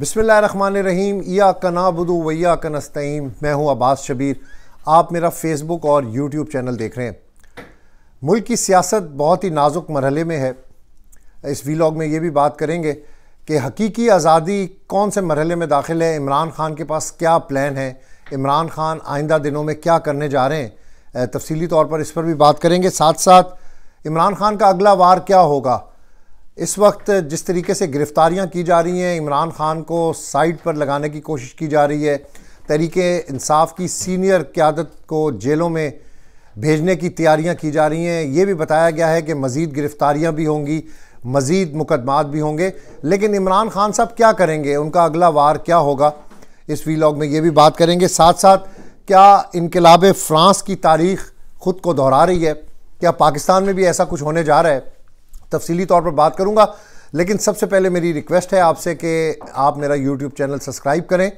बसमीम या कनाबुदू वैया कनस्तम मैं हूं अब्बास शबीर आप मेरा फ़ेसबुक और यूट्यूब चैनल देख रहे हैं मुल्क की सियासत बहुत ही नाजुक मरहले में है इस वीलॉग में ये भी बात करेंगे कि हकीकी आज़ादी कौन से मरहले में दाखिल है इमरान खान के पास क्या प्लान है इमरान खान आइंदा दिनों में क्या करने जा रहे हैं तफसीली तौर पर इस पर भी बात करेंगे साथ साथ इमरान खान का अगला वार क्या होगा इस वक्त जिस तरीके से गिरफ़्तारियाँ की जा रही हैं इमरान ख़ान को साइड पर लगाने की कोशिश की जा रही है तरीके इंसाफ की सीनियर क्यादत को जेलों में भेजने की तैयारियां की जा रही हैं ये भी बताया गया है कि मज़ीद गिरफ़्तारियाँ भी होंगी मज़ीद मुकदमात भी होंगे लेकिन इमरान ख़ान साहब क्या करेंगे उनका अगला वार क्या होगा इस वीलॉग में ये भी बात करेंगे साथ साथ क्या इनकलाब फ़्रांस की तारीख ख़ुद को दोहरा रही है क्या पाकिस्तान में भी ऐसा कुछ होने जा रहा है तफसीली तौर पर बात करूँगा लेकिन सबसे पहले मेरी रिक्वेस्ट है आपसे कि आप मेरा यूट्यूब चैनल सब्सक्राइब करें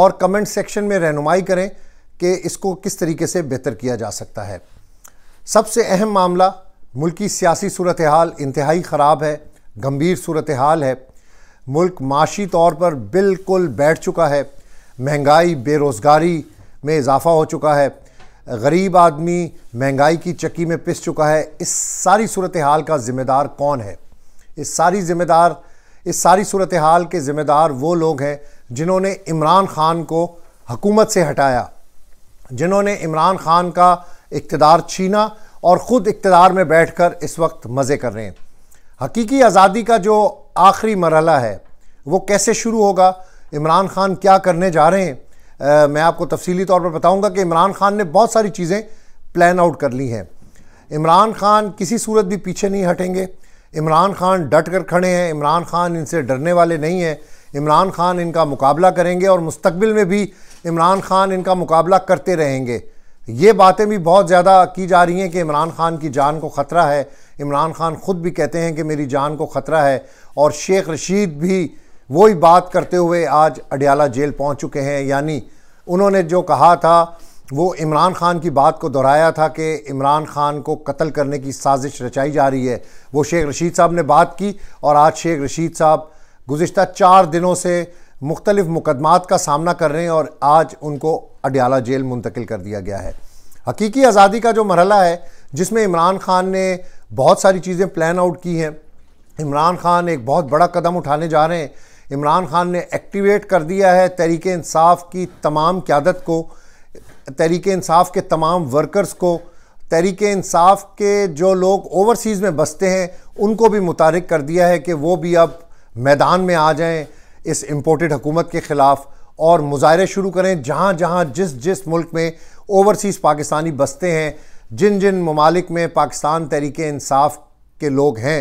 और कमेंट सेक्शन में रहनुमाई करें कि इसको किस तरीके से बेहतर किया जा सकता है सबसे अहम मामला मुल्क की सियासी सूरत हाल इंतहाई ख़राब है गंभीर सूरत हाल है मुल्क माशी तौर पर बिल्कुल बैठ चुका है महंगाई बेरोज़गारी में इजाफ़ा हो चुका है गरीब आदमी महंगाई की चक्की में पिस चुका है इस सारी सूरत हाल का ज़िम्मेदार कौन है इस सारी ज़िम्मेदार इस सारी सूरत हाल के ज़िम्मेदार वो लोग हैं जिन्होंने इमरान खान को हकूमत से हटाया जिन्होंने इमरान खान का इकतदार छीना और ख़ुद इकतदार में बैठ कर इस वक्त मज़े कर रहे हैं हकीकी आज़ादी का जो आखिरी मरहला है वो कैसे शुरू होगा इमरान खान क्या करने जा रहे हैं आ, मैं आपको तफसीली तौर पर बताऊँगा कि इमरान खान ने बहुत सारी चीज़ें प्लान आउट कर ली हैं इमरान खान किसी सूरत भी पीछे नहीं हटेंगे इमरान खान डट कर खड़े हैं इमरान खान इनसे डरने वाले नहीं हैं इमरान खान इनका मुकाबला करेंगे और मुस्तबिल में भी इमरान खान इनका मुकाबला करते रहेंगे ये बातें भी बहुत ज़्यादा की जा रही हैं कि इमरान खान की जान को ख़तरा है इमरान खान ख़ुद भी कहते हैं कि मेरी जान को ख़तरा है और शेख रशीद भी वही बात करते हुए आज अडियाला जेल पहुंच चुके हैं यानी उन्होंने जो कहा था वो इमरान खान की बात को दोहराया था कि इमरान खान को कत्ल करने की साजिश रचाई जा रही है वो शेख रशीद साहब ने बात की और आज शेख रशीद साहब गुज्त चार दिनों से मुख्तलिफ मुकदमात का सामना कर रहे हैं और आज उनको अडियाला जेल मुंतकिल कर दिया गया है हकीकी आज़ादी का जो मरला है जिसमें इमरान खान ने बहुत सारी चीज़ें प्लान आउट की हैं इमरान खान एक बहुत बड़ा कदम उठाने जा रहे हैं इमरान खान ने एक्टिवेट कर दिया है तहरीक इंसाफ की तमाम क्यादत को तहरीक इंसाफ के तमाम वर्कर्स को तहरीक इंसाफ के जो लोग ओवरसीज़ में बसते हैं उनको भी मुतारक कर दिया है कि वो भी अब मैदान में आ जाएं इस इम्पोर्टेड हुकूमत के ख़िलाफ़ और मुजाहरे शुरू करें जहाँ जहाँ जिस जिस मुल्क में ओवरसीज़ पाकिस्तानी बसते हैं जिन जिन ममालिक में पाकिस्तान तहरीक इंसाफ के लोग हैं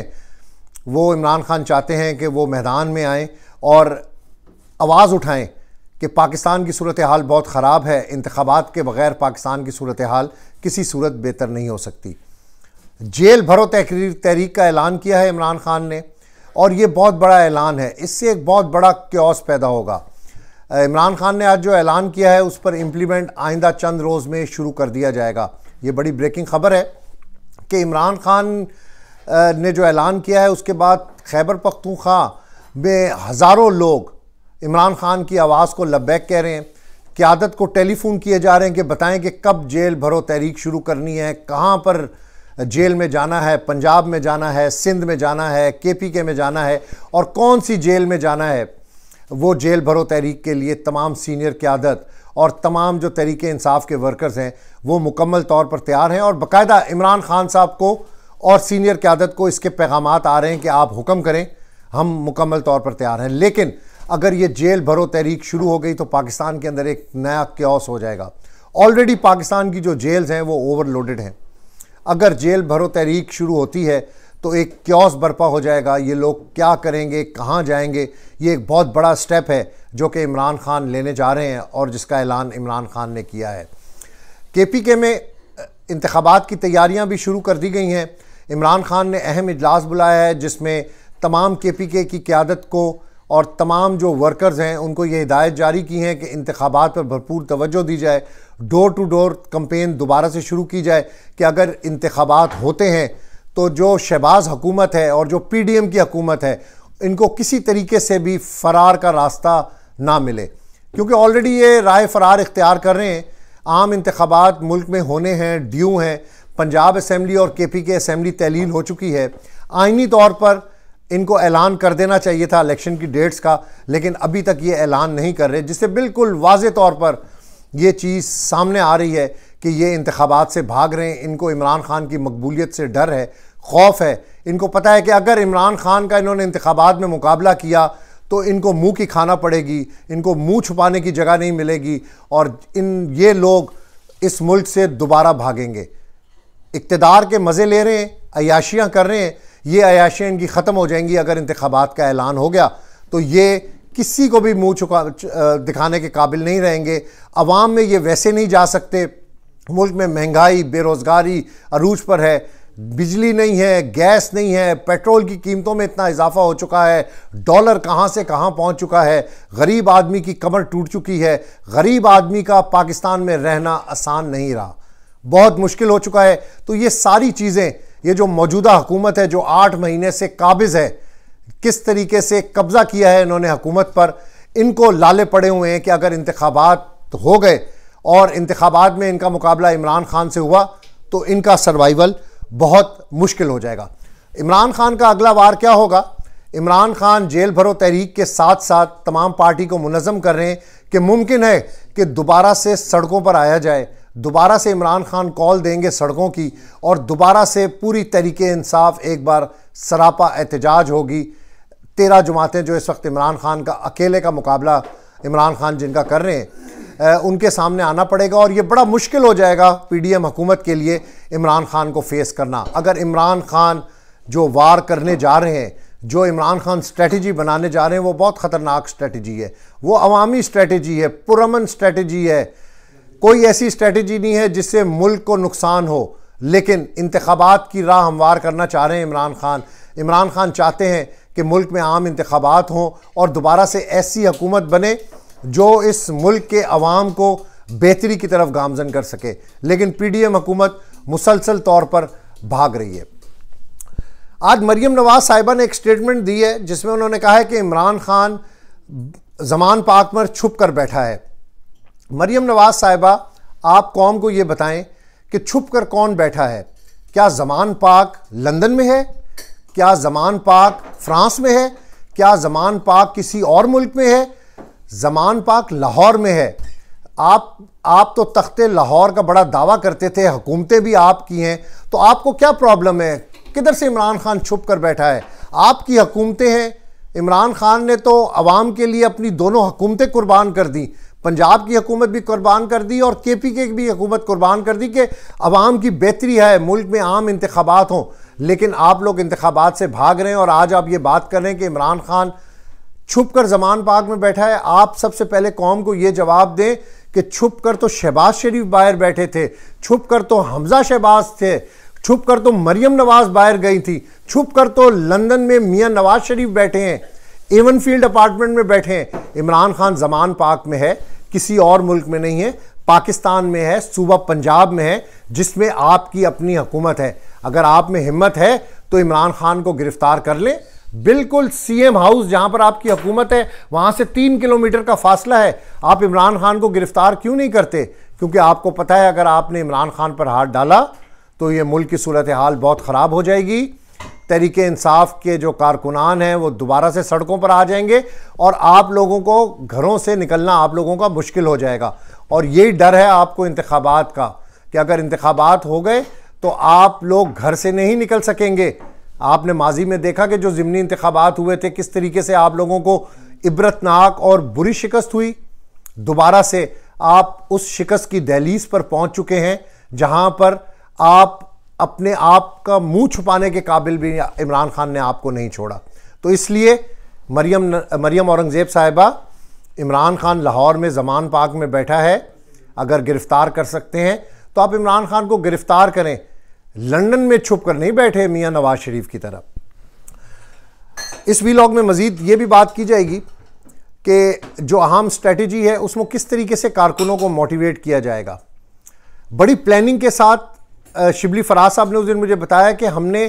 वो इमरान खान चाहते हैं कि वो मैदान में आएँ और आवाज़ उठाएं कि पाकिस्तान की सूरत हाल बहुत ख़राब है इंतबात के बग़ैर पाकिस्तान की सूरत हाल किसी सूरत बेहतर नहीं हो सकती जेल भरो तहरीर तहरीक का ऐलान किया है इमरान खान ने और ये बहुत बड़ा ऐलान है इससे एक बहुत बड़ा क्योस पैदा होगा इमरान खान ने आज जो ऐलान किया है उस पर इम्प्लीमेंट आइंदा चंद रोज़ में शुरू कर दिया जाएगा ये बड़ी ब्रेकिंग खबर है कि इमरान खान ने जो ऐलान किया है उसके बाद खैबर पख्तूखा में हज़ारों लोग इमरान खान की आवाज़ को लब्बैक कह रहे हैं क्यादत को टेलीफोन किए जा रहे हैं कि बताएं कि कब जेल भरो तहरीक शुरू करनी है कहाँ पर जेल में जाना है पंजाब में जाना है सिंध में जाना है के पी के में जाना है और कौन सी जेल में जाना है वो जेल भरो तहरीक के लिए तमाम सीनियर क्यादत और तमाम जो तहरीक इंसाफ के वर्कर्स हैं वो मुकम्मल तौर पर तैयार हैं और बाकायदा इमरान खान साहब को और सीनियर क्यादत को इसके पैगाम आ रहे हैं कि आप हुक्म करें हम मुकम्मल तौर पर तैयार हैं लेकिन अगर ये जेल भरो तहरीक शुरू हो गई तो पाकिस्तान के अंदर एक नया क्योस हो जाएगा ऑलरेडी पाकिस्तान की जो जेल्स हैं वो ओवरलोडेड हैं अगर जेल भरो तहरीक शुरू होती है तो एक क्योस बर्पा हो जाएगा ये लोग क्या करेंगे कहाँ जाएंगे ये एक बहुत बड़ा स्टेप है जो कि इमरान खान लेने जा रहे हैं और जिसका ऐलान इमरान खान ने किया है के पी के में इंतबात की तैयारियाँ भी शुरू कर दी गई हैं इमरान खान ने अहम इजलास बुलाया है जिसमें तमाम के पी के की क्यादत को और तमाम जो वर्कर्स हैं उनको ये हिदायत जारी की हैं कि इंतबात पर भरपूर तवज्जो दी जाए डोर टू डोर कम्पेन दोबारा से शुरू की जाए कि अगर इंतबात होते हैं तो जो शहबाज हुकूमत है और जो पी डी एम की हकूमत है इनको किसी तरीके से भी फ़रार का रास्ता ना मिले क्योंकि ऑलरेडी ये राय फ़रार इख्तियार कर रहे हैं आम इंतबात मुल्क में होने हैं ड्यू हैं पंजाब असम्बली और के पी के असम्बली तहलील हो चुकी है आइनी तौर पर इनको ऐलान कर देना चाहिए था इलेक्शन की डेट्स का लेकिन अभी तक ये ऐलान नहीं कर रहे जिससे बिल्कुल वाज तौर पर ये चीज़ सामने आ रही है कि ये इंतबात से भाग रहे हैं इनको इमरान खान की मकबूलियत से डर है खौफ है इनको पता है कि अगर इमरान खान का इन्होंने इंतबात में मुकाबला किया तो इनको मुंह की खाना पड़ेगी इनको मुंह छुपाने की जगह नहीं मिलेगी और इन ये लोग इस मुल्क से दोबारा भागेंगे इकतदार के मज़े ले रहे हैं अयाशियाँ कर रहे हैं ये अयाशें इनकी ख़त्म हो जाएंगी अगर इंतबात का ऐलान हो गया तो ये किसी को भी मुँह चुका दिखाने के काबिल नहीं रहेंगे अवाम में ये वैसे नहीं जा सकते मुल्क में महंगाई बेरोज़गारी अरूज पर है बिजली नहीं है गैस नहीं है पेट्रोल की कीमतों में इतना इजाफा हो चुका है डॉलर कहाँ से कहाँ पहुँच चुका है गरीब आदमी की कमर टूट चुकी है गरीब आदमी का पाकिस्तान में रहना आसान नहीं रहा बहुत मुश्किल हो चुका है तो ये सारी चीज़ें ये जो मौजूदा हुकूमत है जो आठ महीने से काबिज है किस तरीके से कब्ज़ा किया है इन्होंने हुकूमत पर इनको लाले पड़े हुए हैं कि अगर इंतबात हो गए और इंतबात में इनका मुकाबला इमरान खान से हुआ तो इनका सर्वाइवल बहुत मुश्किल हो जाएगा इमरान खान का अगला वार क्या होगा इमरान खान जेल भरो तहरीक के साथ साथ तमाम पार्टी को मुनज़म कर रहे हैं कि मुमकिन है कि दोबारा से सड़कों पर आया जाए दोबारा से इमरान खान कॉल देंगे सड़कों की और दोबारा से पूरी तरीके इंसाफ एक बार सरापा एहतजाज होगी तेरह जमातें जो इस वक्त इमरान खान का अकेले का मुकाबला इमरान खान जिनका कर रहे हैं उनके सामने आना पड़ेगा और ये बड़ा मुश्किल हो जाएगा पी डी एम हुकूमत के लिए इमरान खान को फेस करना अगर इमरान खान जो वार करने जा रहे हैं जो इमरान खान स्ट्रेटजी बनाने जा रहे हैं वो बहुत ख़तरनाक स्ट्रेटजी है वो अवामी स्ट्रेटजी है पुरमन स्ट्रेटजी है कोई ऐसी स्ट्रेटजी नहीं है जिससे मुल्क को नुकसान हो लेकिन इंतबात की राह हमवार करना चाह रहे हैं इमरान खान इमरान खान चाहते हैं कि मुल्क में आम इंतबात हों और दोबारा से ऐसी हकूमत बने जो इस मुल्क के अवाम को बेहतरी की तरफ गामजन कर सके लेकिन पी डी एम हुकूमत मुसलसल तौर पर भाग रही है आज मरियम नवाज साहिबा ने एक स्टेटमेंट दी है जिसमें उन्होंने कहा है कि इमरान खान जमान पाक पर छुप कर बैठा है मरियम नवाज साहिबा आप कौम को ये बताएं कि छुप कर कौन बैठा है क्या जमान पाक लंदन में है क्या जमान पाक फ्रांस में है क्या जमान पाक किसी और मुल्क में है जमान पाक लाहौर में है आप आप तो तख्ते लाहौर का बड़ा दावा करते थे हुकूमतें भी आपकी हैं तो आपको क्या प्रॉब्लम है किधर से इमरान खान छुप कर बैठा है आपकी हुकूमतें हैं इमरान खान ने तो आवाम के लिए अपनी दोनों हुकूमतें कुर्बान कर दी पंजाब की हकूमत भी कुर्बान कर दी और के पी के भी हुकूमत कुर्बान कर दी कि आवाम की बेहतरी है मुल्क में आम इंतबात हों लेकिन आप लोग इंतबात से भाग रहे हैं और आज आप ये बात कर रहे हैं कि इमरान खान छुप कर जमान पाक में बैठा है आप सबसे पहले कौम को ये जवाब दें कि छुप कर तो शहबाज शरीफ बाहर बैठे थे छुप कर तो हमजा शहबाज थे छुप कर तो मरियम नवाज बाहर गई थी छुप कर तो लंदन में मियाँ नवाज शरीफ बैठे हैं एवन फील्ड अपार्टमेंट में बैठे हैं इमरान खान जमान पाक में है किसी और मुल्क में नहीं है पाकिस्तान में है सूबा पंजाब में है जिसमें आपकी अपनी हुकूमत है अगर आप में हिम्मत है तो इमरान खान को गिरफ्तार कर लें बिल्कुल सीएम हाउस जहां पर आपकी हुकूमत है वहां से तीन किलोमीटर का फासला है आप इमरान खान को गिरफ्तार क्यों नहीं करते क्योंकि आपको पता है अगर आपने इमरान खान पर हाथ डाला तो ये मुल्क की सूरत हाल बहुत ख़राब हो जाएगी तरीके इंसाफ के जो कारकुनान हैं वो दोबारा से सड़कों पर आ जाएंगे और आप लोगों को घरों से निकलना आप लोगों का मुश्किल हो जाएगा और यही डर है आपको इंतबात का कि अगर इंतबात हो गए तो आप लोग घर से नहीं निकल सकेंगे आपने माजी में देखा कि जो ज़मनी इंतबात हुए थे किस तरीके से आप लोगों को इबरतनाक और बुरी शिकस्त हुई दोबारा से आप उस शिकस्त की दहलीस पर पहुंच चुके हैं जहां पर आप अपने आप का मुंह छुपाने के काबिल भी इमरान खान ने आपको नहीं छोड़ा तो इसलिए मरियम मरियम औरंगज़ेब साहिबा इमरान खान लाहौर में जमान पाक में बैठा है अगर गिरफ़्तार कर सकते हैं तो आप इमरान खान को गिरफ़्तार करें लंदन में छुप कर नहीं बैठे मियाँ नवाज शरीफ की तरफ इस वीलॉग में मज़ीद ये भी बात की जाएगी कि जो अहम स्ट्रेटजी है उसमें किस तरीके से कारकुनों को मोटिवेट किया जाएगा बड़ी प्लानिंग के साथ शिबली फराज साहब ने उस दिन मुझे बताया कि हमने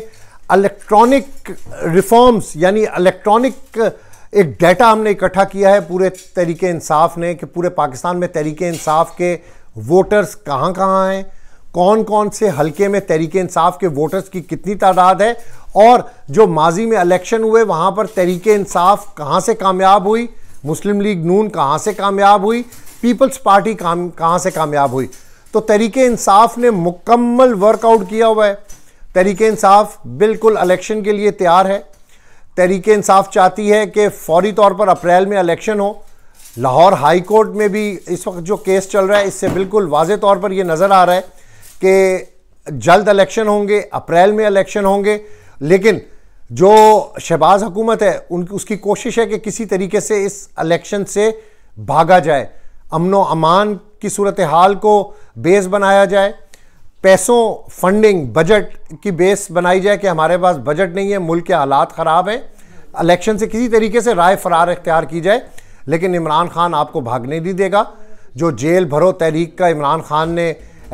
इलेक्ट्रॉनिक रिफॉर्म्स यानी इलेक्ट्रॉनिक एक डाटा हमने इकट्ठा किया है पूरे तरीके इंसाफ ने कि पूरे पाकिस्तान में तरीके इंसाफ के वोटर्स कहाँ कहाँ हैं कौन कौन से हलके में तरीके इंसाफ के वोटर्स की कितनी तादाद है और जो माजी में इलेक्शन हुए वहाँ पर तरीके इंसाफ कहाँ से कामयाब हुई मुस्लिम लीग नून कहाँ से कामयाब हुई पीपल्स पार्टी काम कहाँ से कामयाब हुई तो तरीके इंसाफ ने मुकम्मल वर्कआउट किया हुआ है तरीके इंसाफ बिल्कुल इलेक्शन के लिए तैयार है तरीके इंसाफ चाहती है कि फौरी तौर पर अप्रैल में इलेक्शन हो लाहौर हाई कोर्ट में भी इस वक्त जो केस चल रहा है इससे बिल्कुल वाज तौर पर यह नज़र आ रहा है कि जल्द इलेक्शन होंगे अप्रैल में इलेक्शन होंगे लेकिन जो शहबाज हुकूमत है उनकी उसकी कोशिश है कि किसी तरीके से इस इलेक्शन से भागा जाए व अमान की सूरत हाल को बेस बनाया जाए पैसों फंडिंग बजट की बेस बनाई जाए कि हमारे पास बजट नहीं है मुल्क के हालात ख़राब हैं इलेक्शन से किसी तरीके से राय फरार इख्तियार की जाए लेकिन इमरान खान आपको भागने नहीं देगा जो जेल भरो तहरीक का इमरान खान ने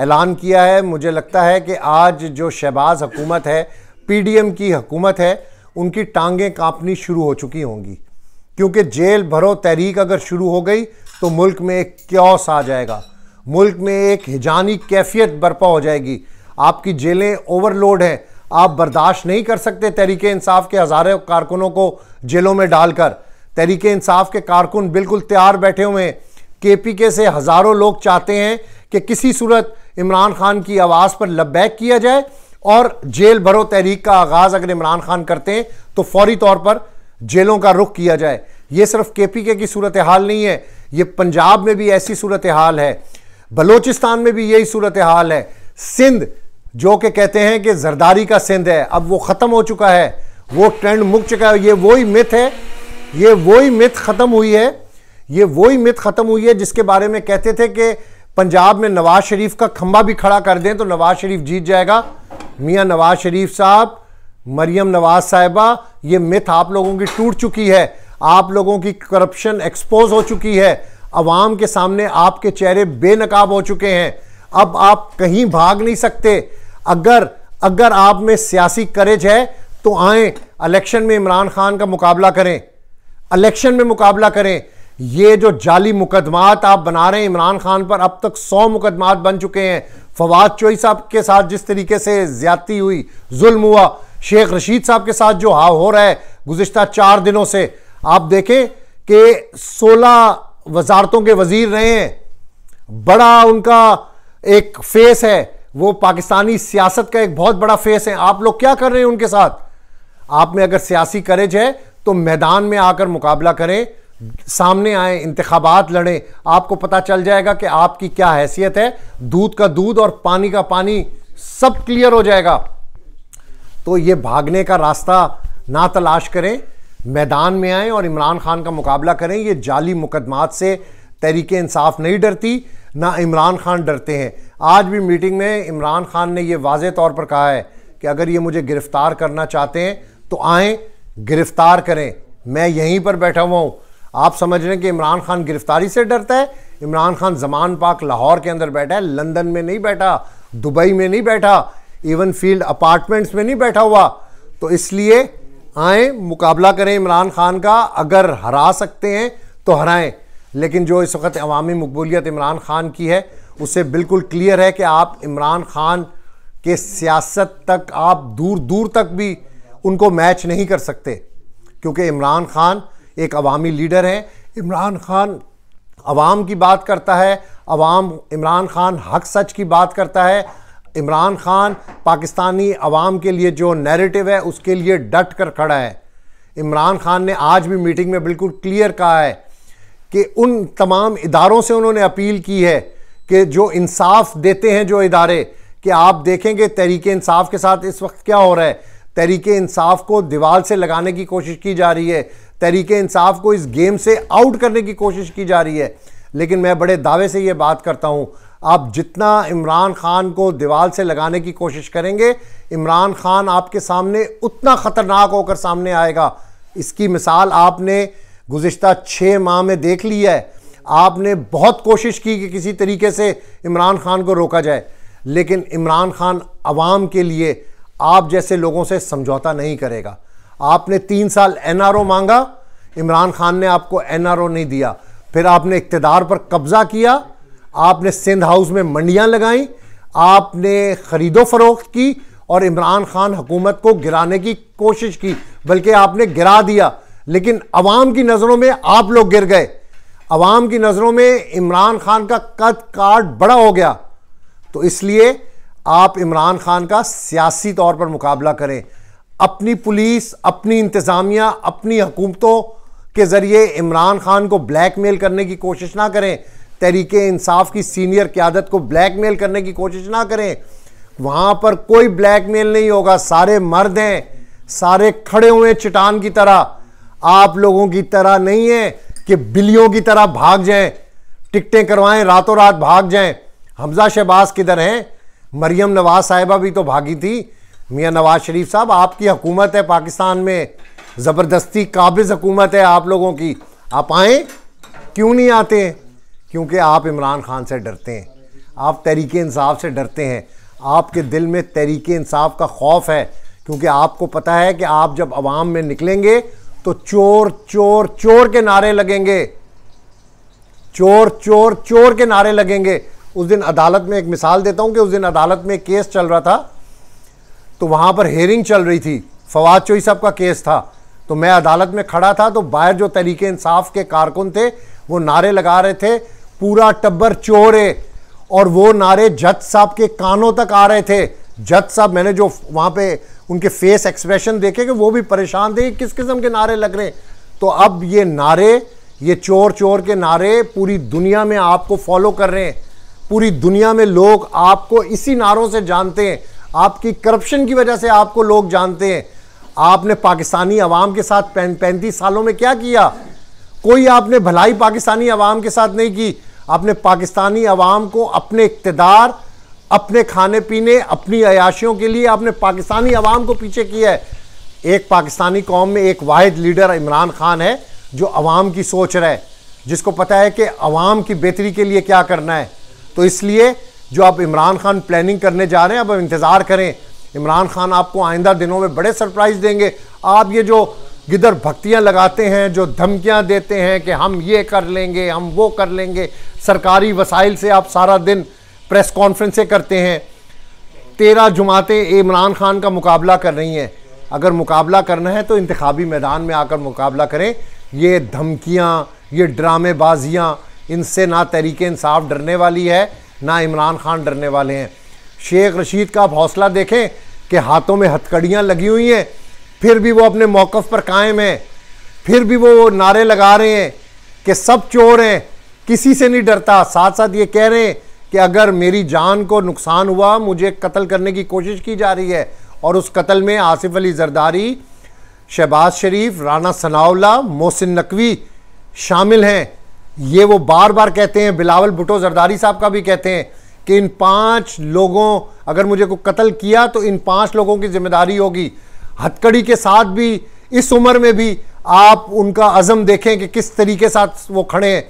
ऐलान किया है मुझे लगता है कि आज जो शहबाज हुकूमत है पीडीएम की हुकूमत है उनकी टांगें कांपनी शुरू हो चुकी होंगी क्योंकि जेल भरो तहरीक अगर शुरू हो गई तो मुल्क में एक क्योस आ जाएगा मुल्क में एक हिजानी कैफियत बर्पा हो जाएगी आपकी जेलें ओवरलोड हैं आप बर्दाश्त नहीं कर सकते तहरीक इंसाफ के हज़ारों कारकुनों को जेलों में डालकर तहरीक इंसाफ के कारकुन बिल्कुल तैयार बैठे हुए हैं के पी के से हज़ारों लोग चाहते हैं कि किसी सूरत इमरान खान की आवाज़ पर लबैक किया जाए और जेल भरो तहरीक का आगाज़ अगर इमरान खान करते हैं तो फौरी तौर पर जेलों का रुख किया जाए ये सिर्फ के पी के की सूरत हाल नहीं है ये पंजाब में भी ऐसी सूरत हाल है बलोचिस्तान में भी यही सूरत हाल है सिंध जो कि कहते हैं कि जरदारी का सिंध है अब वो ख़त्म हो चुका है वो ट्रेंड मुक चुका है ये वही मिथ है ये वही मिथ ख़त्म हुई है ये वही मिथ ख़त्म हुई है जिसके बारे में कहते थे कि पंजाब में नवाज शरीफ का खंबा भी खड़ा कर दें तो नवाज शरीफ जीत जाएगा मियाँ नवाज शरीफ साहब मरियम नवाज साहिबा ये मिथ आप लोगों की टूट चुकी है आप लोगों की करप्शन एक्सपोज हो चुकी है अवाम के सामने आपके चेहरे बेनकाब हो चुके हैं अब आप कहीं भाग नहीं सकते अगर अगर आप में सियासी करेज है तो आए इलेक्शन में इमरान खान का मुकाबला करें इलेक्शन में मुकाबला करें ये जो जाली मुकदमात आप बना रहे हैं इमरान खान पर अब तक सौ मुकदमात बन चुके हैं फवाद चोई साहब के साथ जिस तरीके से ज्यादती हुई जुल्म हुआ शेख रशीद साहब के साथ जो हाव हो रहा है गुजश्ता चार दिनों से आप देखें कि 16 वजारतों के वजीर रहे हैं बड़ा उनका एक फेस है वो पाकिस्तानी सियासत का एक बहुत बड़ा फेस है आप लोग क्या कर रहे हैं उनके साथ आप में अगर सियासी करेज है तो मैदान में आकर मुकाबला करें सामने आए इंतबात लड़ें आपको पता चल जाएगा कि आपकी क्या हैसियत है दूध का दूध और पानी का पानी सब क्लियर हो जाएगा तो ये भागने का रास्ता ना तलाश करें मैदान में आएँ और इमरान खान का मुकाबला करें ये जाली मुकदमात से तहरीक इंसाफ नहीं डरती ना इमरान खान डरते हैं आज भी मीटिंग में इमरान खान ने यह वाज तौर पर कहा है कि अगर ये मुझे गिरफ़्तार करना चाहते हैं तो आए गिरफ़्तार करें मैं यहीं पर बैठा हुआ हूँ आप समझ रहे हैं कि इमरान खान गिरफ्तारी से डरता है इमरान खान जमान पाक लाहौर के अंदर बैठा है लंदन में नहीं बैठा दुबई में नहीं बैठा इवन फील्ड अपार्टमेंट्स में नहीं बैठा हुआ तो इसलिए आए मुकाबला करें इमरान खान का अगर हरा सकते हैं तो हराएं लेकिन जो इस वक्त अवामी मकबूलियत इमरान खान की है उससे बिल्कुल क्लियर है कि आप इमरान खान के सियासत तक आप दूर दूर तक भी उनको मैच नहीं कर सकते क्योंकि इमरान खान एक अवामी लीडर हैं इमरान खान अवाम की बात करता है अवाम इमरान खान हक सच की बात करता है इमरान खान पाकिस्तानी अवाम के लिए जो नैरेटिव है उसके लिए डट कर खड़ा है इमरान खान ने आज भी मीटिंग में बिल्कुल क्लियर कहा है कि उन तमाम इदारों से उन्होंने अपील की है कि जो इंसाफ देते हैं जो इदारे कि आप देखेंगे तहरीक इंसाफ के साथ इस वक्त क्या हो रहा है तहरीक इंसाफ को दीवार से लगाने की कोशिश की जा रही है तहरीक इंसाफ को इस गेम से आउट करने की कोशिश की जा रही है लेकिन मैं बड़े दावे से ये बात करता हूँ आप जितना इमरान खान को दीवार से लगाने की कोशिश करेंगे इमरान खान आपके सामने उतना ख़तरनाक होकर सामने आएगा इसकी मिसाल आपने गुज्त छः माह में देख ली है आपने बहुत कोशिश की कि किसी तरीके से इमरान खान को रोका जाए लेकिन इमरान खान आवाम के लिए आप जैसे लोगों से समझौता नहीं करेगा आपने तीन साल एनआरओ मांगा इमरान खान ने आपको एनआरओ नहीं दिया फिर आपने इकतदार पर कब्जा किया आपने सिंध हाउस में मंडियाँ लगाई आपने ख़रीदो फरोख्त की और इमरान खान हुकूमत को गिराने की कोशिश की बल्कि आपने गिरा दिया लेकिन अवाम की नज़रों में आप लोग गिर गए अवाम की नज़रों में इमरान खान का कद काट बड़ा हो गया तो इसलिए आप इमरान खान का सियासी तौर पर मुकाबला करें अपनी पुलिस अपनी इंतज़ामिया अपनी हुकूमतों के ज़रिए इमरान खान को ब्लैकमेल करने की कोशिश ना करें तरीके इंसाफ की सीनियर क्यादत को ब्लैकमेल करने की कोशिश ना करें वहां पर कोई ब्लैकमेल नहीं होगा सारे मर्द हैं सारे खड़े हुए चट्टान की तरह आप लोगों की तरह नहीं है कि बिल्लियों की तरह भाग जाएं टिकटें करवाएं रातों रात भाग जाएं हमजा शहबाज किधर हैं मरियम नवाज साहिबा भी तो भागी थी मियाँ नवाज शरीफ साहब आपकी हुकूमत है पाकिस्तान में ज़बरदस्ती काबिज हुकूमत है आप लोगों की आप आए क्यों नहीं आते हैं क्योंकि आप इमरान खान से डरते हैं आप तहरीक इंसाफ से डरते हैं आपके दिल में तहरीक इंसाफ का खौफ है क्योंकि आपको पता है कि आप जब आवाम में निकलेंगे तो चोर चोर चोर के नारे लगेंगे चोर चोर चोर के नारे लगेंगे उस दिन अदालत में एक मिसाल देता हूँ कि उस दिन अदालत में केस चल रहा था तो वहाँ पर हेयरिंग चल रही थी फवाद चोई साहब का केस था तो मैं अदालत में खड़ा था तो बाहर जो तरीके इंसाफ के कारकुन थे वो नारे लगा रहे थे पूरा टब्बर चोर है और वो नारे जज साहब के कानों तक आ रहे थे जज साहब मैंने जो वहाँ पे उनके फेस एक्सप्रेशन देखे कि वो भी परेशान थे किस किस्म के नारे लग रहे हैं तो अब ये नारे ये चोर चोर के नारे पूरी दुनिया में आपको फॉलो कर रहे हैं पूरी दुनिया में लोग आपको इसी नारों से जानते हैं आपकी करप्शन की वजह से आपको लोग जानते हैं आपने पाकिस्तानी अवाम के साथ पैंतीस सालों में क्या किया कोई आपने भलाई पाकिस्तानी अवाम के साथ नहीं की आपने पाकिस्तानी अवाम को अपने इकतदार अपने खाने पीने अपनी अयाशियों के लिए आपने पाकिस्तानी अवाम को पीछे किया है एक पाकिस्तानी कौम में एक वाद लीडर इमरान खान है जो अवाम की सोच रहा है जिसको पता है कि अवाम की बेहतरी के लिए क्या करना है तो इसलिए जो आप इमरान खान प्लानिंग करने जा रहे हैं अब इंतज़ार करें इमरान खान आपको आइंदा दिनों में बड़े सरप्राइज देंगे आप ये जो गिदर भक्तियाँ लगाते हैं जो धमकियाँ देते हैं कि हम ये कर लेंगे हम वो कर लेंगे सरकारी वसाइल से आप सारा दिन प्रेस कॉन्फ्रेंसें करते हैं तेरह जुमातें इमरान खान का मुकाबला कर रही हैं अगर मुकाबला करना है तो इंतबी मैदान में आकर मुकाबला करें ये धमकियाँ ये ड्रामेबाजियाँ इनसे ना तरीक़ानसाफ़ इंसाफ डरने वाली है ना इमरान खान डरने वाले हैं शेख रशीद का आप हौसला देखें कि हाथों में हथकड़ियाँ लगी हुई हैं फिर भी वो अपने मौक़ पर कायम हैं फिर भी वो नारे लगा रहे हैं कि सब चोर हैं किसी से नहीं डरता साथ साथ ये कह रहे हैं कि अगर मेरी जान को नुकसान हुआ मुझे कत्ल करने की कोशिश की जा रही है और उस कत्ल में आसिफ अली जरदारी शहबाज शरीफ राना सनाउल्ला मोहसिन नकवी शामिल हैं ये वो बार बार कहते हैं बिलावल भुटो जरदारी साहब का भी कहते हैं कि इन पांच लोगों अगर मुझे को कत्ल किया तो इन पांच लोगों की जिम्मेदारी होगी हथकड़ी के साथ भी इस उम्र में भी आप उनका अज़म देखें कि किस तरीके साथ वो खड़े हैं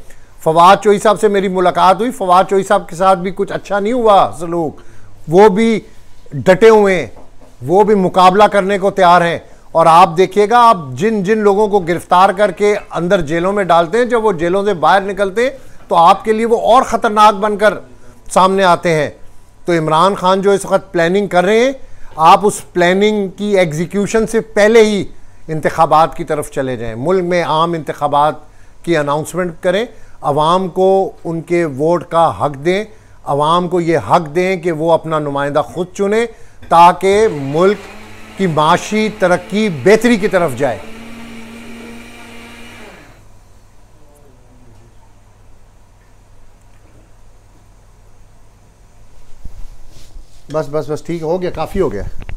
फवाद चोई साहब से मेरी मुलाकात हुई फवाद चोई साहब के साथ भी कुछ अच्छा नहीं हुआ सलूक वो भी डटे हुए हैं वो भी मुकाबला करने को तैयार हैं और आप देखिएगा आप जिन जिन लोगों को गिरफ्तार करके अंदर जेलों में डालते हैं जब वो जेलों से बाहर निकलते हैं तो आपके लिए वो और ख़तरनाक बनकर सामने आते हैं तो इमरान खान जो इस वक्त प्लानिंग कर रहे हैं आप उस प्लानिंग की एग्जीक्यूशन से पहले ही इंतबात की तरफ चले जाएं मुल्क में आम इंतबात की अनाउंसमेंट करें आवाम को उनके वोट का हक दें आवाम को ये हक दें कि वो अपना नुमाइंदा खुद चुने ताकि मुल्क की माशी तरक्की बेहतरी की तरफ जाए बस बस बस ठीक हो गया काफ़ी हो गया